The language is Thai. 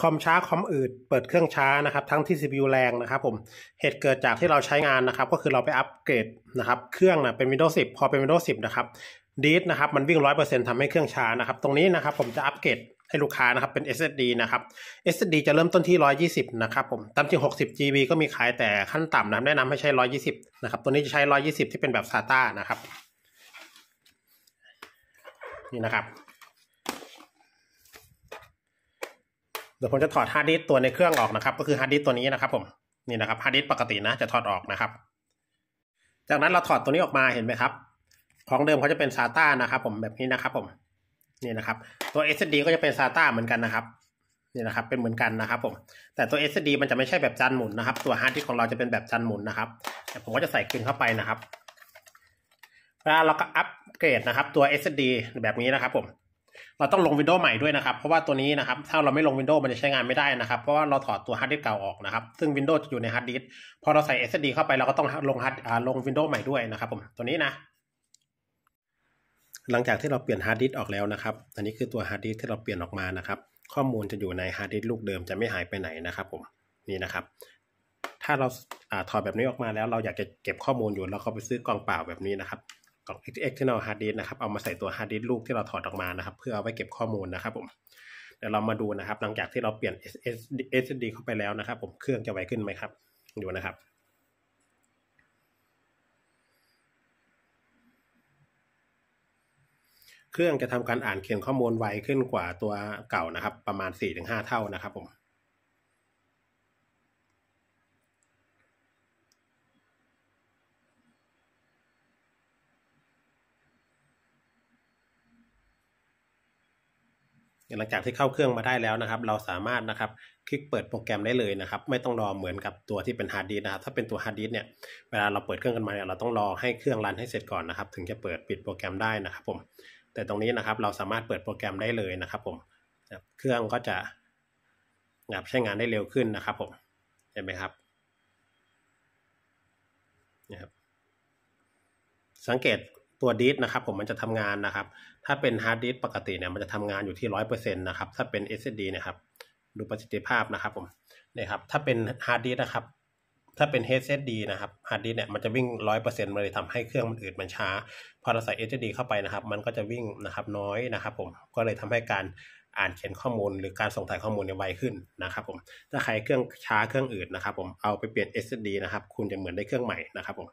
คอมช้าคอมอืด เปิดเครื่องช้านะครับ ทั้งที่ CPU แรงนะครับ ผมเหตุเกิดจากที่เราใช้งานนะครับ ก็คือเราไปอัปเกรดนะครับเครื่องนะเป็น Windows 10 พอเป็น Windows 10 นะครับดีดนะครับมันวิ่ง 100%ทำให้เครื่องช้านะครับ ตรงนี้นะครับ ผมจะอัปเกรดให้ลูกค้านะครับเป็น SSD นะครับ SSD จะเริ่มต้นที่ 120 นะครับผมตามจริง60 GB ก็มีขายแต่ขั้นต่ำนะแนะนำให้ใช้ 120นะครับตัวนี้จะใช้ 120 ที่เป็นแบบ SATA นะครับ นี่นะครับดี๋ยวผมจะถอดฮาร์ดดิสตัวในเครื่องออกนะครับ ก็คือฮาร์ดดิสตัวนี้นะครับผม นี่นะครับฮาร์ดดิสปกตินะ จะถอดออกนะครับ จากนั้นเราถอดตัวนี้ออกมาเห็นไหมครับ ของเดิมเขาจะเป็น SATA นะครับ ผมแบบนี้นะครับ ผม นี่นะครับ ตัว SSD ก็จะเป็น SATA เหมือนกันนะครับ นี่นะครับ เป็นเหมือนกันนะครับผม แต่ตัว SSD มันจะไม่ใช่แบบจานหมุนนะครับ ตัวฮาร์ดดิสของเราจะเป็นแบบจานหมุนนะครับแต่ผมก็จะใส่กึนเข้าไปนะครับเวลาเราก็อัปเกรดนะครับตัว SSD แบบนี้นะครับผมเราต้องลงวินโดว์ใหม่ด้วยนะครับ เพราะว่าตัวนี้นะครับ ถ้าเราไม่ลงวินโดว์มันจะใช้งานไม่ได้นะครับเพราะว่าเราถอดตัวฮาร์ดดิสก์เก่าออกนะครับ ซึ่งวินโดว์จะอยู่ในฮาร์ดดิสก์พอเราใส่ SSD เข้าไปเราก็ต้องลงฮาร์ดลงวินโดว์ใหม่ด้วยนะครับ ผมตัวนี้นะ หลังจากที่เราเปลี่ยนฮาร์ดดิสก์ออกแล้วนะครับ อันนี้คือตัวฮาร์ดดิสก์ที่เราเปลี่ยนออกมานะครับ ข้อมูลจะอยู่ในฮาร์ดดิสก์ลูกเดิมจะไม่หายไปไหนนะครับ ผมนี่นะครับ ถ้าเราอถอดแบบนี้ออกมาแล้ว เราอยากจะเก็บข้อมูลอยู่เราก็ไปซื้อกล่องเปล่าแบบนี้นะครับกล่อง external hard disk นะครับ เอามาใส่ตัว hard disk ลูกที่เราถอดออกมานะครับ เพื่อเอาไว้เก็บข้อมูลนะครับผม เดี๋ยวเรามาดูนะครับ หลังจากที่เราเปลี่ยน SSD เข้าไปแล้วนะครับ ผม เครื่องจะไวขึ้นไหมครับ ดูนะครับ เครื่องจะทำการอ่านเขียนข้อมูลไวขึ้นกว่าตัวเก่านะครับ ประมาณ 4-5 เท่านะครับผมหลังจากที่เข้าเครื่องมาได้แล้วนะครับ เราสามารถนะครับ คลิกเปิดโปรแกรมได้เลยนะครับ ไม่ต้องรอเหมือนกับตัวที่เป็นฮาร์ดดิสนะครับถ้าเป็นตัวฮาร์ดดิสเนี่ยเวลาเราเปิดเครื่องกันมาเนี่ยเราต้องรอให้เครื่องรันให้เสร็จก่อนนะครับถึงจะเปิดปิดโปรแกรมได้นะครับ ผม แต่ตรงนี้นะครับ เราสามารถเปิดโปรแกรมได้เลยนะครับ ผมเครื่องก็จะใช้งานได้เร็วขึ้นนะครับผมเห็นไหมครับนะครับ สังเกตตัวดิสนะครับผมมันจะทำงานนะครับถ้าเป็นฮาร์ดดิสปกติเนี่ยมันจะทำงานอยู่ที่ร้อยเปอร์เซ็นต์นะครับถ้าเป็น SSD นะครับดูประสิทธิภาพนะครับผมนี่ครับถ้าเป็นฮาร์ดดิสนะครับ ถ้าเป็น SSD นะครับฮาร์ดดิสเนี่ยมันจะวิ่งร้อยเปอร์เซ็นต์มาเลยทำให้เครื่องมันอืดมันช้า พอเราใส่ SSD เข้าไปนะครับมันก็จะวิ่งนะครับน้อยนะครับ ผมก็เลยทำให้การอ่านเขียนข้อมูลหรือการส่งถ่ายข้อมูลเนี่ยไวขึ้นนะครับ ผม ถ้าใครเครื่องช้าเครื่องอืดนนะครับผมเอาไปเปลี่ยน SSD นะครับคุณจะเหมือนได้เครื่องใหม่นะครับผม